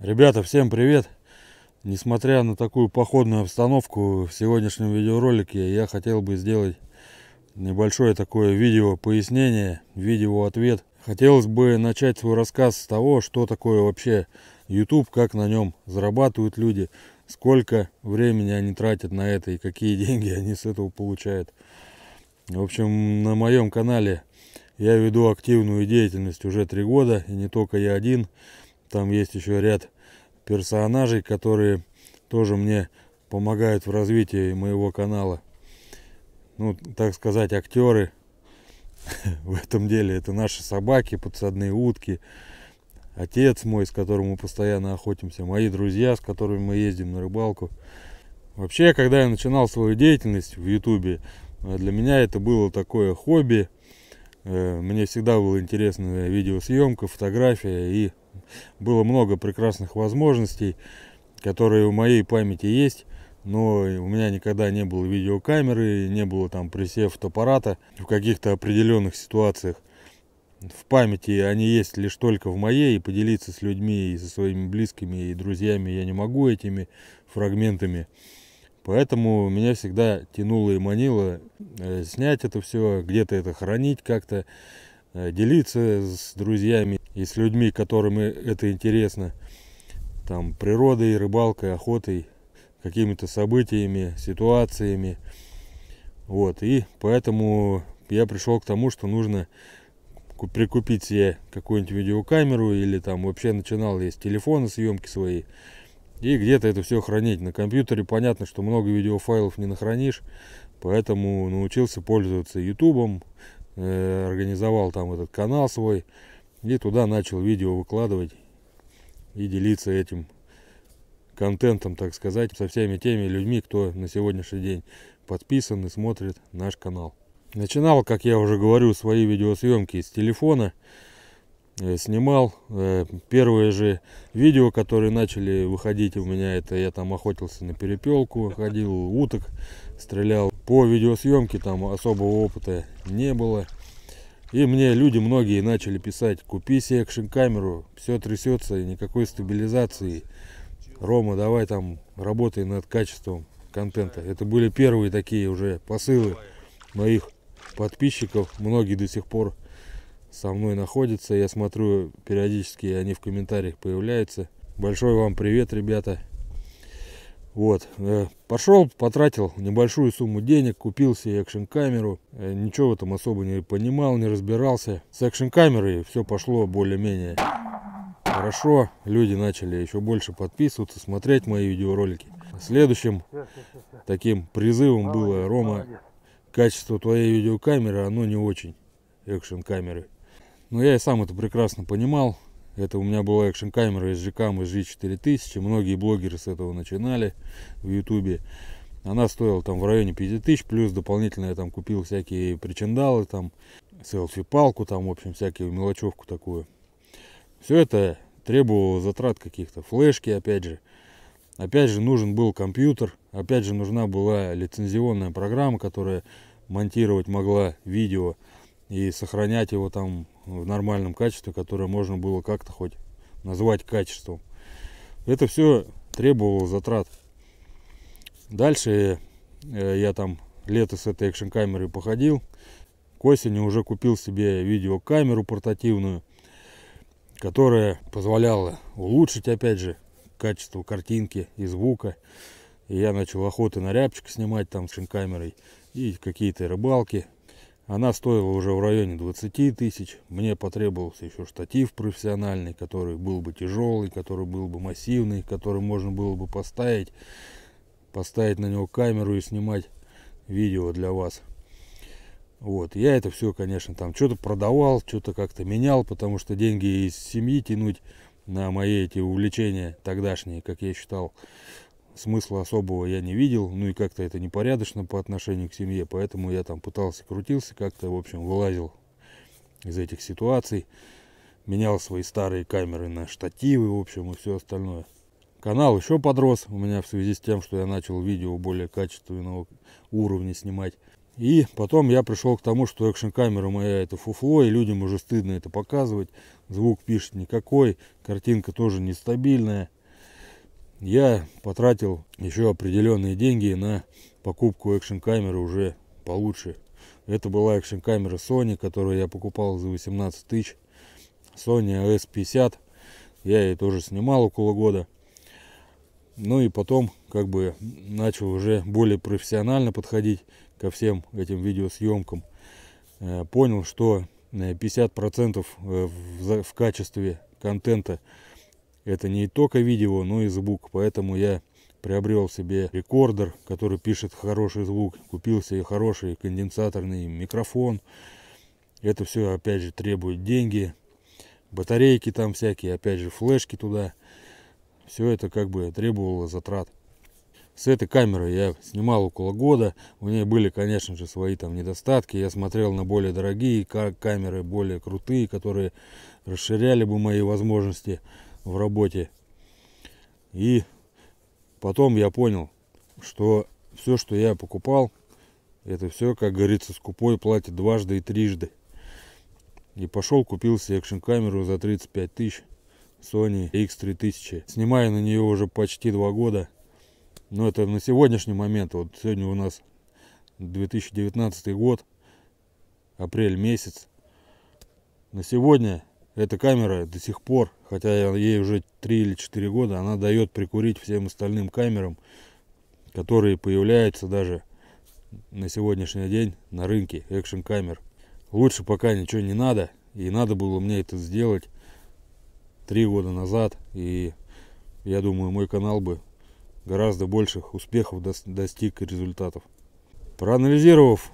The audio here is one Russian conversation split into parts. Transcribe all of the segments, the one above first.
Ребята, всем привет! Несмотря на такую походную обстановку, в сегодняшнем видеоролике я хотел бы сделать небольшое такое видео пояснение, видео ответ. Хотелось бы начать свой рассказ с того, что такое вообще YouTube, как на нем зарабатывают люди, сколько времени они тратят на это и какие деньги они с этого получают. В общем, на моем канале я веду активную деятельность уже три года, и не только я один. Там есть еще ряд персонажей, которые тоже мне помогают в развитии моего канала. Ну, так сказать, актеры в этом деле. Это наши собаки, подсадные утки, отец мой, с которым мы постоянно охотимся, мои друзья, с которыми мы ездим на рыбалку. Вообще, когда я начинал свою деятельность в Ютубе, э, для меня это было такое хобби. Э, мне всегда было интересно видеосъемка, фотография и было много прекрасных возможностей, которые в моей памяти есть, но у меня никогда не было видеокамеры, не было там присев фотоаппарата в каких-то определенных ситуациях. В памяти они есть лишь только в моей, и поделиться с людьми, и со своими близкими, и друзьями я не могу этими фрагментами. Поэтому меня всегда тянуло и манило э, снять это все, где-то это хранить как-то. Э, делиться с друзьями и с людьми, которым это интересно. Там природой, рыбалкой, охотой, какими-то событиями, ситуациями. Вот, и поэтому я пришел к тому, что нужно прикупить себе какую-нибудь видеокамеру или там вообще начинал есть телефоны съемки свои и где-то это все хранить. На компьютере понятно, что много видеофайлов не нахранишь, поэтому научился пользоваться ютубом, Э, организовал там этот канал свой и туда начал видео выкладывать и делиться этим контентом, так сказать, со всеми теми людьми, кто на сегодняшний день подписан и смотрит наш канал. Начинал, как я уже говорю, свои видеосъемки с телефона. Э, снимал. Э, первые же видео, которые начали выходить у меня, это я там охотился на перепелку, ходил уток, стрелял. По видеосъемке там особого опыта не было. И мне люди многие начали писать, купи себе экшн-камеру, все трясется, никакой стабилизации. Рома, давай там работай над качеством контента. Это были первые такие уже посылы моих подписчиков. Многие до сих пор со мной находятся. Я смотрю, периодически они в комментариях появляются. Большой вам привет, ребята. Вот, э, пошел, потратил небольшую сумму денег, купил себе экшн-камеру. Э, ничего в этом особо не понимал, не разбирался. С экшн-камерой все пошло более-менее хорошо. Люди начали еще больше подписываться, смотреть мои видеоролики. Следующим таким призывом было, Рома, качество твоей видеокамеры, оно не очень, экшн-камеры. Но я и сам это прекрасно понимал. Это у меня была экшн-камера из GCAM из 4000 Многие блогеры с этого начинали в Ютубе. Она стоила там в районе 50 тысяч, плюс дополнительно я там купил всякие причиндалы, там селфи-палку, там, в общем, всякую мелочевку такую. Все это требовало затрат каких-то, флешки, опять же. Опять же, нужен был компьютер, опять же, нужна была лицензионная программа, которая монтировать могла видео и сохранять его там в нормальном качестве, которое можно было как-то хоть назвать качеством. Это все требовало затрат. Дальше э, я там лето с этой экшн камерой походил. К осени уже купил себе видеокамеру портативную, которая позволяла улучшить, опять же, качество картинки и звука. И я начал охоты на рябчик снимать там с камерой и какие-то рыбалки. Она стоила уже в районе 20 тысяч. Мне потребовался еще штатив профессиональный, который был бы тяжелый, который был бы массивный, который можно было бы поставить, поставить на него камеру и снимать видео для вас. Вот, я это все, конечно, там что-то продавал, что-то как-то менял, потому что деньги из семьи тянуть на мои эти увлечения тогдашние, как я считал, смысла особого я не видел, ну и как-то это непорядочно по отношению к семье, поэтому я там пытался, крутился, как-то, в общем, вылазил из этих ситуаций, менял свои старые камеры на штативы, в общем, и все остальное. Канал еще подрос у меня в связи с тем, что я начал видео более качественного уровня снимать. И потом я пришел к тому, что экшн-камера моя это фуфло, и людям уже стыдно это показывать. Звук пишет никакой, картинка тоже нестабильная я потратил еще определенные деньги на покупку экшн камеры уже получше. Это была экшн камера Sony, которую я покупал за 18 тысяч. Sony s 50 Я ее тоже снимал около года. Ну и потом как бы начал уже более профессионально подходить ко всем этим видеосъемкам. Э, понял, что 50% э, э, в качестве контента это не только видео, но и звук. Поэтому я приобрел себе рекордер, который пишет хороший звук. Купил себе хороший конденсаторный микрофон. Это все, опять же, требует деньги. Батарейки там всякие, опять же, флешки туда. Все это как бы требовало затрат. С этой камерой я снимал около года. У нее были, конечно же, свои там недостатки. Я смотрел на более дорогие камеры, более крутые, которые расширяли бы мои возможности в работе. И потом я понял, что все, что я покупал, это все, как говорится, скупой платит дважды и трижды. И пошел, купил себе экшн-камеру за 35 тысяч Sony X3000. Снимаю на нее уже почти два года. Но это на сегодняшний момент. Вот сегодня у нас 2019 год, апрель месяц. На сегодня эта камера до сих пор, хотя ей уже 3 или 4 года, она дает прикурить всем остальным камерам, которые появляются даже на сегодняшний день на рынке экшен камер. Лучше пока ничего не надо, и надо было мне это сделать 3 года назад, и я думаю, мой канал бы гораздо больших успехов достиг и результатов. Проанализировав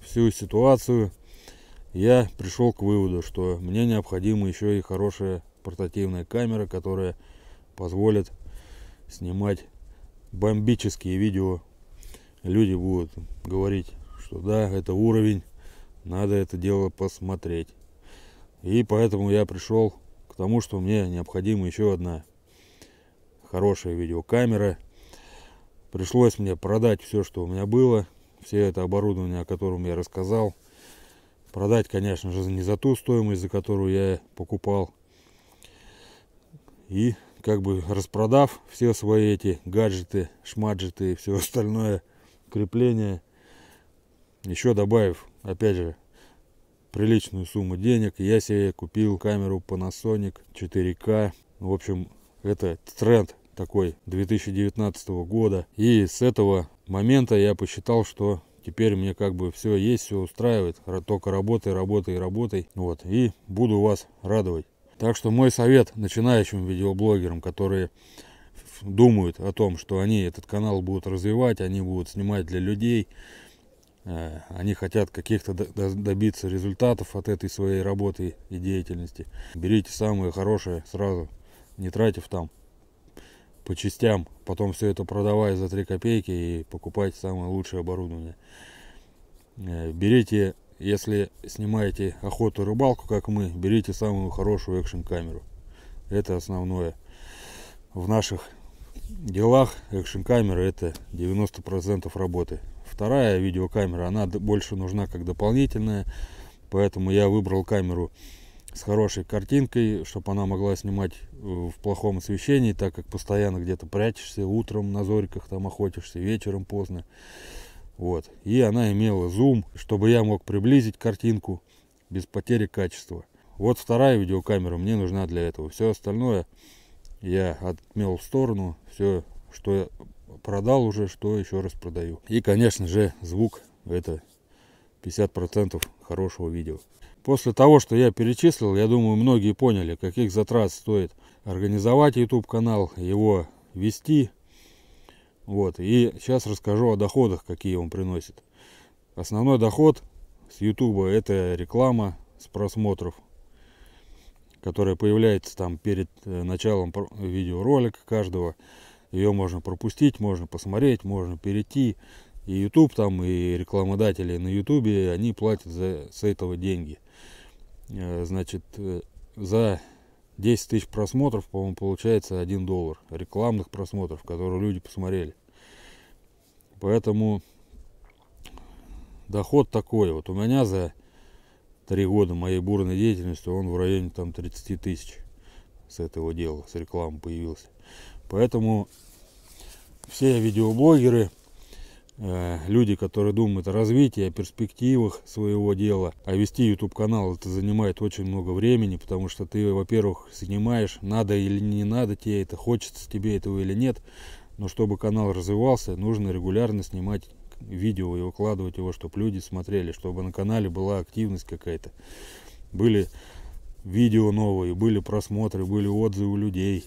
всю ситуацию, я пришел к выводу, что мне необходима еще и хорошая портативная камера, которая позволит снимать бомбические видео. Люди будут говорить, что да, это уровень, надо это дело посмотреть. И поэтому я пришел к тому, что мне необходима еще одна хорошая видеокамера. Пришлось мне продать все, что у меня было, все это оборудование, о котором я рассказал – Продать, конечно же, не за ту стоимость, за которую я покупал. И как бы распродав все свои эти гаджеты, шмаджеты и все остальное крепление, еще добавив, опять же, приличную сумму денег, я себе купил камеру Panasonic 4K. В общем, это тренд такой 2019 года. И с этого момента я посчитал, что Теперь мне как бы все есть, все устраивает. Только работай, работай, работай. Вот. И буду вас радовать. Так что мой совет начинающим видеоблогерам, которые думают о том, что они этот канал будут развивать, они будут снимать для людей, э, они хотят каких-то добиться результатов от этой своей работы и деятельности. Берите самое хорошее сразу, не тратив там по частям, потом все это продавая за 3 копейки и покупать самое лучшее оборудование. Э, берите, если снимаете охоту и рыбалку, как мы, берите самую хорошую экшн камеру. Это основное. В наших делах Экшн камера это 90% работы. Вторая видеокамера, она больше нужна как дополнительная, поэтому я выбрал камеру с хорошей картинкой, чтобы она могла снимать э, в плохом освещении, так как постоянно где-то прячешься, утром на зорьках там охотишься, вечером поздно. Вот. И она имела зум, чтобы я мог приблизить картинку без потери качества. Вот вторая видеокамера мне нужна для этого. Все остальное я отмел в сторону. Все, что я продал уже, что еще раз продаю. И, конечно же, звук это 50% хорошего видео. После того, что я перечислил, я думаю, многие поняли, каких затрат стоит организовать YouTube-канал, его вести. Вот. И сейчас расскажу о доходах, какие он приносит. Основной доход с YouTube это реклама с просмотров, которая появляется там перед э, началом видеоролика каждого. Ее можно пропустить, можно посмотреть, можно перейти. И YouTube там, и рекламодатели на YouTube, они платят за, с этого деньги. Э, значит, э, за 10 тысяч просмотров, по-моему, получается 1 доллар рекламных просмотров, которые люди посмотрели. Поэтому доход такой. Вот у меня за 3 года моей бурной деятельности он в районе там 30 тысяч с этого дела, с рекламы появился. Поэтому все видеоблогеры Э, люди, которые думают о развитии, о перспективах своего дела. А вести YouTube канал это занимает очень много времени, потому что ты, во-первых, снимаешь, надо или не надо тебе это, хочется тебе этого или нет. Но чтобы канал развивался, нужно регулярно снимать видео и выкладывать его, чтобы люди смотрели, чтобы на канале была активность какая-то. Были видео новые, были просмотры, были отзывы людей,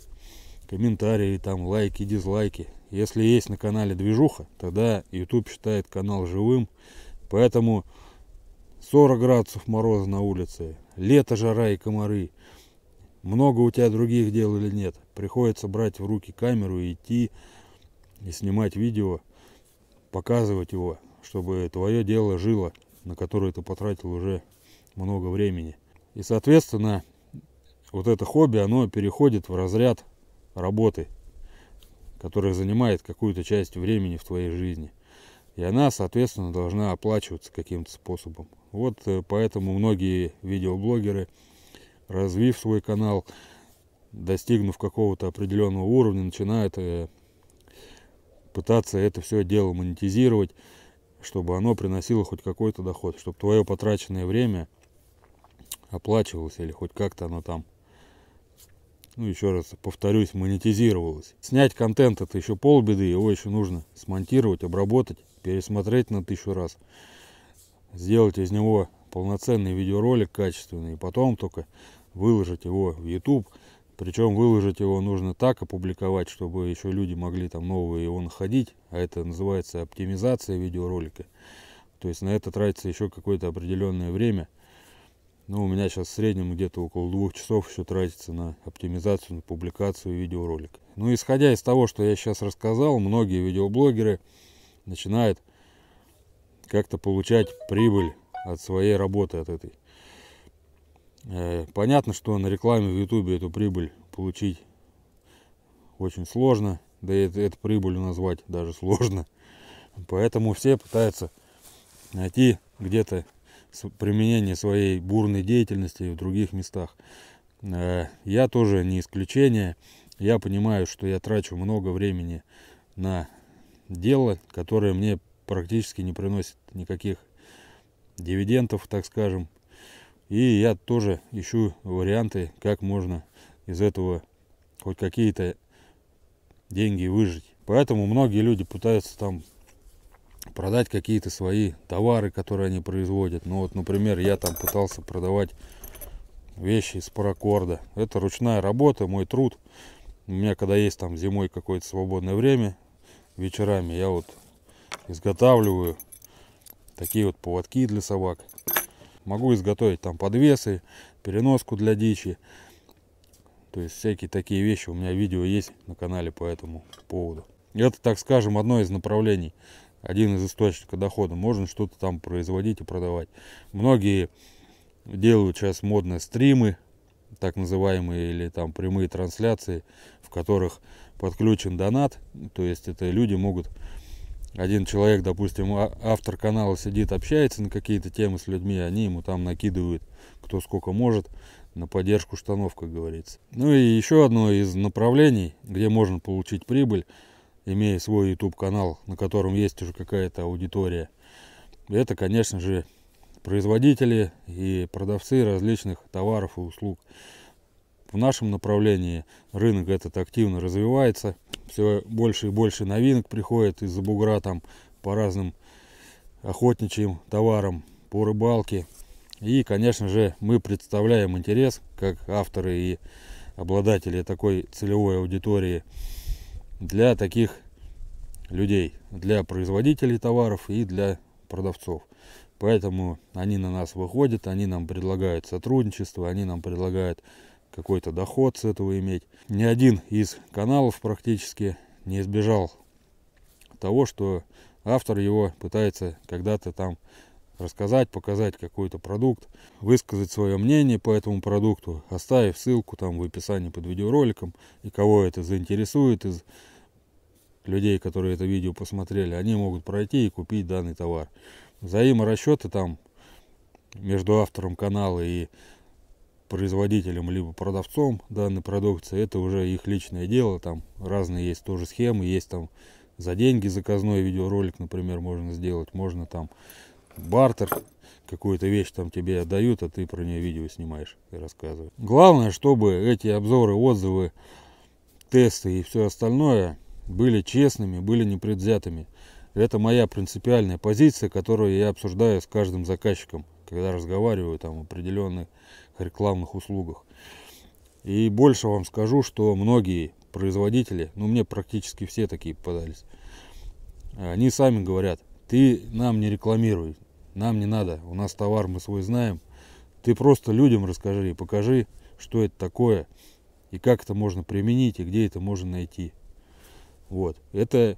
комментарии, там лайки, дизлайки. Если есть на канале движуха, тогда YouTube считает канал живым. Поэтому 40 градусов мороза на улице, лето, жара и комары. Много у тебя других дел или нет. Приходится брать в руки камеру и идти и снимать видео, показывать его, чтобы твое дело жило, на которое ты потратил уже много времени. И, соответственно, вот это хобби, оно переходит в разряд работы – которая занимает какую-то часть времени в твоей жизни. И она, соответственно, должна оплачиваться каким-то способом. Вот э, поэтому многие видеоблогеры, развив свой канал, достигнув какого-то определенного уровня, начинают э, пытаться это все дело монетизировать, чтобы оно приносило хоть какой-то доход, чтобы твое потраченное время оплачивалось или хоть как-то оно там ну еще раз повторюсь, монетизировалось. Снять контент это еще полбеды, его еще нужно смонтировать, обработать, пересмотреть на тысячу раз, сделать из него полноценный видеоролик качественный, и потом только выложить его в YouTube. Причем выложить его нужно так опубликовать, чтобы еще люди могли там новые его находить, а это называется оптимизация видеоролика. То есть на это тратится еще какое-то определенное время – ну, у меня сейчас в среднем где-то около двух часов еще тратится на оптимизацию, на публикацию видеоролика. Ну, исходя из того, что я сейчас рассказал, многие видеоблогеры начинают как-то получать прибыль от своей работы, от этой. Э, понятно, что на рекламе в Ютубе эту прибыль получить очень сложно, да и эту, эту прибыль назвать даже сложно. Поэтому все пытаются найти где-то применение своей бурной деятельности в других местах. Э, я тоже не исключение. Я понимаю, что я трачу много времени на дело, которое мне практически не приносит никаких дивидендов, так скажем. И я тоже ищу варианты, как можно из этого хоть какие-то деньги выжить. Поэтому многие люди пытаются там продать какие-то свои товары, которые они производят. Ну вот, например, я там пытался продавать вещи из паракорда. Это ручная работа, мой труд. У меня, когда есть там зимой какое-то свободное время, вечерами я вот изготавливаю такие вот поводки для собак. Могу изготовить там подвесы, переноску для дичи. То есть всякие такие вещи. У меня видео есть на канале по этому поводу. Это, так скажем, одно из направлений один из источников дохода. Можно что-то там производить и продавать. Многие делают сейчас модные стримы, так называемые, или там прямые трансляции, в которых подключен донат. То есть это люди могут... Один человек, допустим, а, автор канала сидит, общается на какие-то темы с людьми, они ему там накидывают кто сколько может на поддержку штанов, как говорится. Ну и еще одно из направлений, где можно получить прибыль – имея свой YouTube канал, на котором есть уже какая-то аудитория. Это, конечно же, производители и продавцы различных товаров и услуг. В нашем направлении рынок этот активно развивается, все больше и больше новинок приходит из-за бугра там по разным охотничьим товарам, по рыбалке. И, конечно же, мы представляем интерес, как авторы и обладатели такой целевой аудитории, для таких людей, для производителей товаров и для продавцов. Поэтому они на нас выходят, они нам предлагают сотрудничество, они нам предлагают какой-то доход с этого иметь. Ни один из каналов практически не избежал того, что автор его пытается когда-то там рассказать, показать какой-то продукт, высказать свое мнение по этому продукту, оставив ссылку там в описании под видеороликом. И кого это заинтересует из людей, которые это видео посмотрели, они могут пройти и купить данный товар. Взаиморасчеты там между автором канала и производителем, либо продавцом данной продукции, это уже их личное дело, там разные есть тоже схемы, есть там за деньги заказной видеоролик, например, можно сделать, можно там бартер, какую-то вещь там тебе отдают, а ты про нее видео снимаешь и рассказываешь. Главное, чтобы эти обзоры, отзывы, тесты и все остальное – были честными, были непредвзятыми. Это моя принципиальная позиция, которую я обсуждаю с каждым заказчиком, когда разговариваю там, о определенных рекламных услугах. И больше вам скажу, что многие производители, ну мне практически все такие попадались, они сами говорят, ты нам не рекламируй, нам не надо, у нас товар мы свой знаем, ты просто людям расскажи и покажи, что это такое, и как это можно применить, и где это можно найти. Вот. Это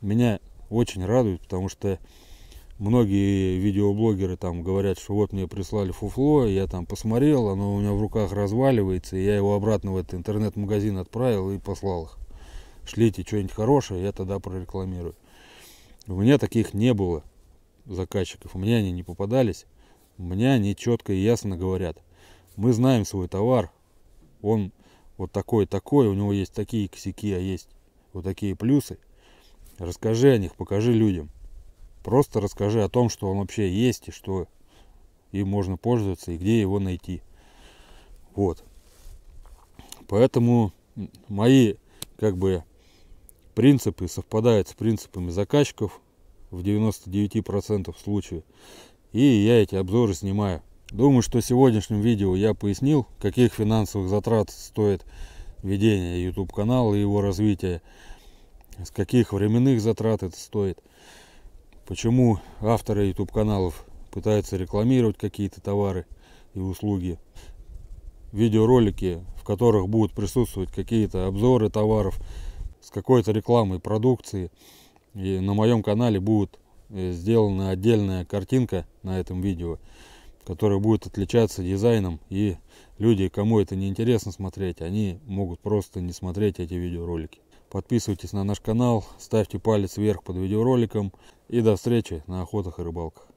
меня очень радует, потому что многие видеоблогеры там говорят, что вот мне прислали фуфло, я там посмотрел, оно у меня в руках разваливается, и я его обратно в этот интернет-магазин отправил и послал их. Шлите что-нибудь хорошее, я тогда прорекламирую. У меня таких не было заказчиков, у меня они не попадались, у меня они четко и ясно говорят. Мы знаем свой товар, он вот такой-такой, у него есть такие косяки, а есть вот такие плюсы, расскажи о них, покажи людям. Просто расскажи о том, что он вообще есть и что им можно пользоваться и где его найти. Вот. Поэтому мои как бы принципы совпадают с принципами заказчиков в 99% случаев. И я эти обзоры снимаю. Думаю, что в сегодняшнем видео я пояснил, каких финансовых затрат стоит ведения YouTube канала и его развития, с каких временных затрат это стоит, почему авторы YouTube каналов пытаются рекламировать какие-то товары и услуги, видеоролики, в которых будут присутствовать какие-то обзоры товаров с какой-то рекламой продукции. И на моем канале будет э, сделана отдельная картинка на этом видео – который будет отличаться дизайном. И люди, кому это не интересно смотреть, они могут просто не смотреть эти видеоролики. Подписывайтесь на наш канал, ставьте палец вверх под видеороликом. И до встречи на охотах и рыбалках.